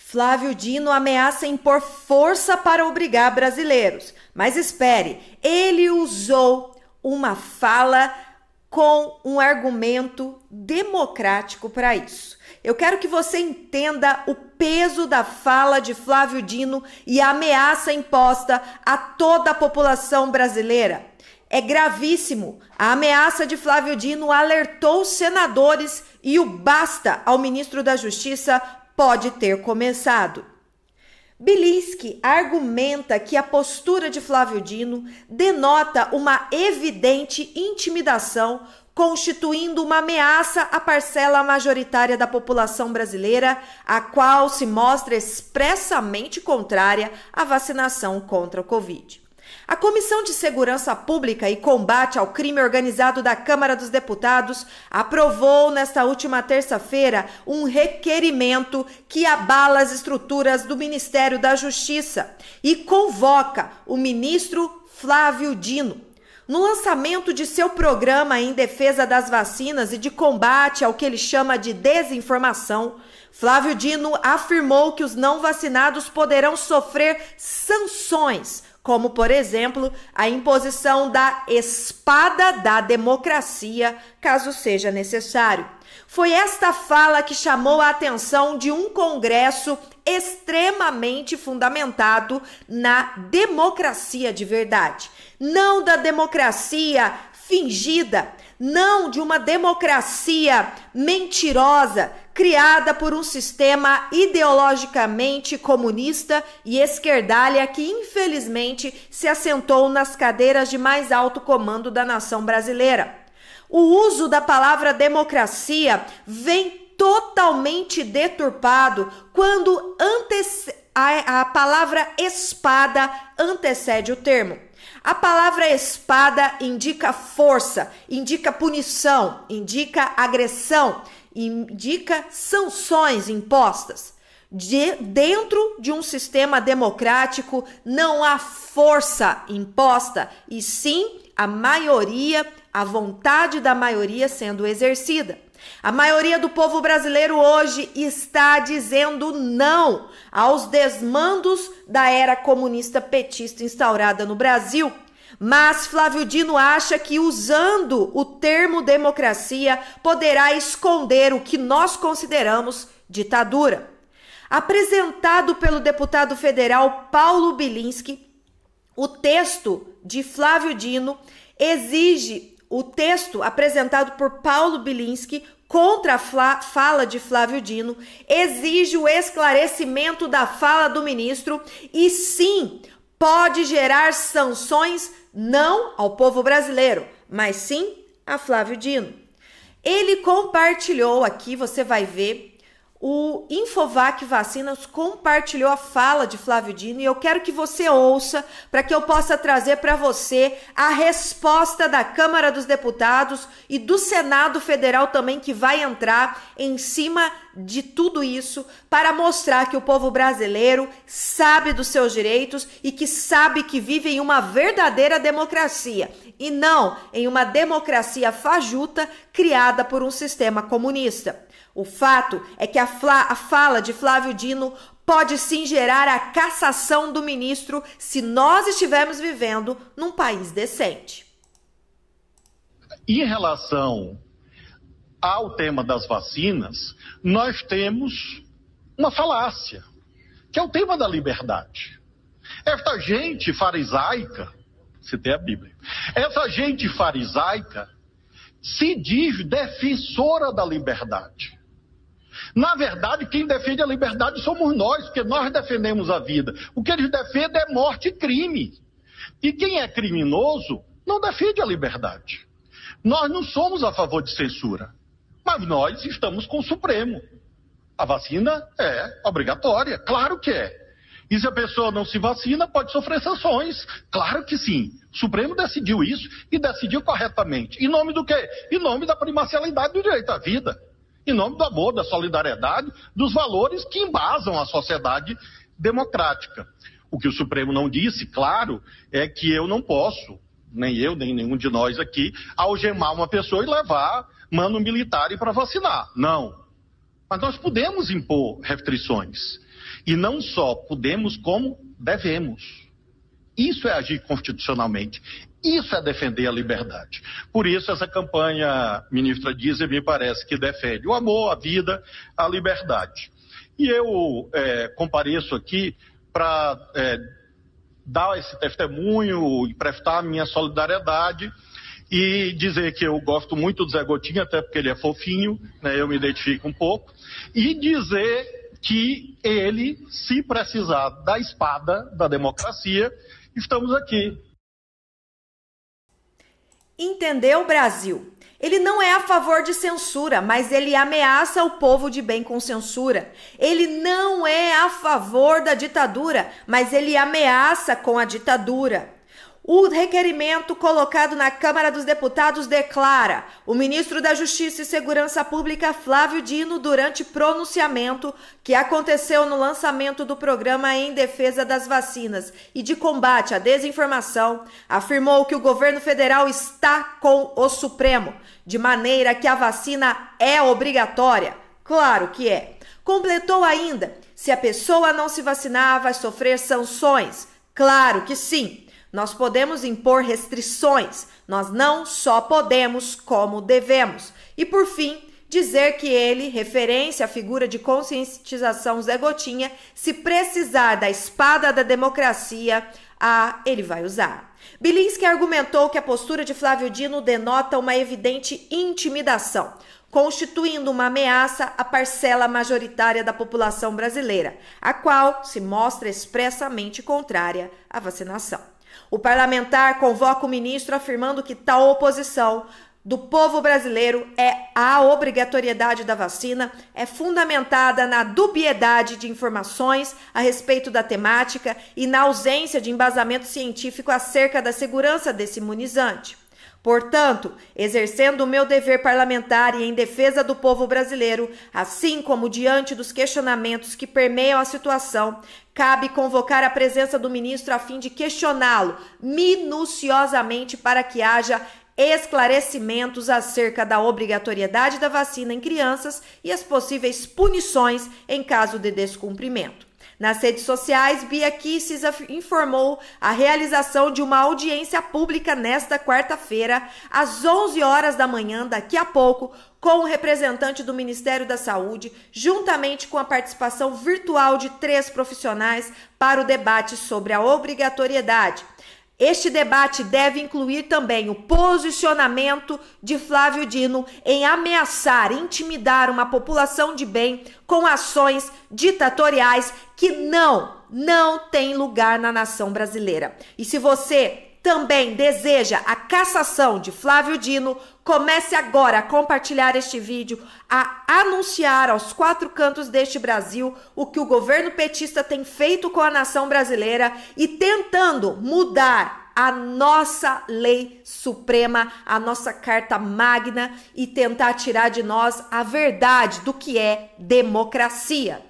Flávio Dino ameaça impor força para obrigar brasileiros. Mas espere, ele usou uma fala com um argumento democrático para isso. Eu quero que você entenda o peso da fala de Flávio Dino e a ameaça imposta a toda a população brasileira. É gravíssimo. A ameaça de Flávio Dino alertou os senadores e o basta ao ministro da Justiça pode ter começado. Bilinski argumenta que a postura de Flávio Dino denota uma evidente intimidação, constituindo uma ameaça à parcela majoritária da população brasileira, a qual se mostra expressamente contrária à vacinação contra o Covid. A Comissão de Segurança Pública e Combate ao Crime Organizado da Câmara dos Deputados aprovou nesta última terça-feira um requerimento que abala as estruturas do Ministério da Justiça e convoca o ministro Flávio Dino. No lançamento de seu programa em defesa das vacinas e de combate ao que ele chama de desinformação, Flávio Dino afirmou que os não vacinados poderão sofrer sanções como, por exemplo, a imposição da espada da democracia, caso seja necessário. Foi esta fala que chamou a atenção de um Congresso extremamente fundamentado na democracia de verdade, não da democracia fingida, não de uma democracia mentirosa criada por um sistema ideologicamente comunista e esquerdalha que infelizmente se assentou nas cadeiras de mais alto comando da nação brasileira. O uso da palavra democracia vem totalmente deturpado quando a palavra espada antecede o termo. A palavra espada indica força, indica punição, indica agressão, indica sanções impostas. De, dentro de um sistema democrático, não há força imposta, e sim a maioria, a vontade da maioria sendo exercida. A maioria do povo brasileiro hoje está dizendo não aos desmandos da era comunista petista instaurada no Brasil mas Flávio Dino acha que usando o termo democracia poderá esconder o que nós consideramos ditadura. Apresentado pelo deputado federal Paulo Bilinski, o texto de Flávio Dino exige o texto apresentado por Paulo Bilinski contra a fala de Flávio Dino exige o esclarecimento da fala do ministro e sim pode gerar sanções não ao povo brasileiro, mas sim a Flávio Dino. Ele compartilhou aqui, você vai ver o Infovac Vacinas compartilhou a fala de Flávio Dino e eu quero que você ouça para que eu possa trazer para você a resposta da Câmara dos Deputados e do Senado Federal também que vai entrar em cima de tudo isso para mostrar que o povo brasileiro sabe dos seus direitos e que sabe que vive em uma verdadeira democracia e não em uma democracia fajuta criada por um sistema comunista. O fato é que a, fla, a fala de Flávio Dino pode sim gerar a cassação do ministro se nós estivermos vivendo num país decente. Em relação ao tema das vacinas, nós temos uma falácia, que é o tema da liberdade. Esta gente farisaica, citei a Bíblia, essa gente farisaica se diz defensora da liberdade. Na verdade, quem defende a liberdade somos nós, porque nós defendemos a vida. O que eles defendem é morte e crime. E quem é criminoso não defende a liberdade. Nós não somos a favor de censura, mas nós estamos com o Supremo. A vacina é obrigatória, claro que é. E se a pessoa não se vacina, pode sofrer sanções. Claro que sim. O Supremo decidiu isso e decidiu corretamente. Em nome do quê? Em nome da primacialidade do direito à vida em nome do amor, da solidariedade, dos valores que embasam a sociedade democrática. O que o Supremo não disse, claro, é que eu não posso, nem eu, nem nenhum de nós aqui, algemar uma pessoa e levar mano militar para vacinar. Não. Mas nós podemos impor restrições. E não só podemos, como devemos. Isso é agir constitucionalmente. Isso é defender a liberdade. Por isso, essa campanha, ministra Dizem, me parece que defende o amor, a vida, a liberdade. E eu é, compareço aqui para é, dar esse testemunho e prestar a minha solidariedade e dizer que eu gosto muito do Zé Gotinho até porque ele é fofinho, né, eu me identifico um pouco, e dizer que ele, se precisar da espada da democracia, estamos aqui Entendeu, Brasil? Ele não é a favor de censura, mas ele ameaça o povo de bem com censura. Ele não é a favor da ditadura, mas ele ameaça com a ditadura. O requerimento colocado na Câmara dos Deputados declara: o ministro da Justiça e Segurança Pública, Flávio Dino, durante pronunciamento que aconteceu no lançamento do programa em defesa das vacinas e de combate à desinformação, afirmou que o governo federal está com o Supremo, de maneira que a vacina é obrigatória. Claro que é. Completou ainda: se a pessoa não se vacinar, vai sofrer sanções. Claro que sim. Nós podemos impor restrições, nós não só podemos, como devemos. E por fim, dizer que ele, referência à figura de conscientização Zé Gotinha, se precisar da espada da democracia, a ele vai usar. Bilinski argumentou que a postura de Flávio Dino denota uma evidente intimidação, constituindo uma ameaça à parcela majoritária da população brasileira, a qual se mostra expressamente contrária à vacinação. O parlamentar convoca o ministro afirmando que tal oposição do povo brasileiro é a obrigatoriedade da vacina, é fundamentada na dubiedade de informações a respeito da temática e na ausência de embasamento científico acerca da segurança desse imunizante. Portanto, exercendo o meu dever parlamentar e em defesa do povo brasileiro, assim como diante dos questionamentos que permeiam a situação, cabe convocar a presença do ministro a fim de questioná-lo minuciosamente para que haja esclarecimentos acerca da obrigatoriedade da vacina em crianças e as possíveis punições em caso de descumprimento. Nas redes sociais, Bia Kisses informou a realização de uma audiência pública nesta quarta-feira, às 11 horas da manhã, daqui a pouco, com o representante do Ministério da Saúde, juntamente com a participação virtual de três profissionais para o debate sobre a obrigatoriedade este debate deve incluir também o posicionamento de Flávio Dino em ameaçar, intimidar uma população de bem com ações ditatoriais que não, não tem lugar na nação brasileira. E se você também deseja a cassação de Flávio Dino, comece agora a compartilhar este vídeo, a anunciar aos quatro cantos deste Brasil o que o governo petista tem feito com a nação brasileira e tentando mudar a nossa lei suprema, a nossa carta magna e tentar tirar de nós a verdade do que é democracia.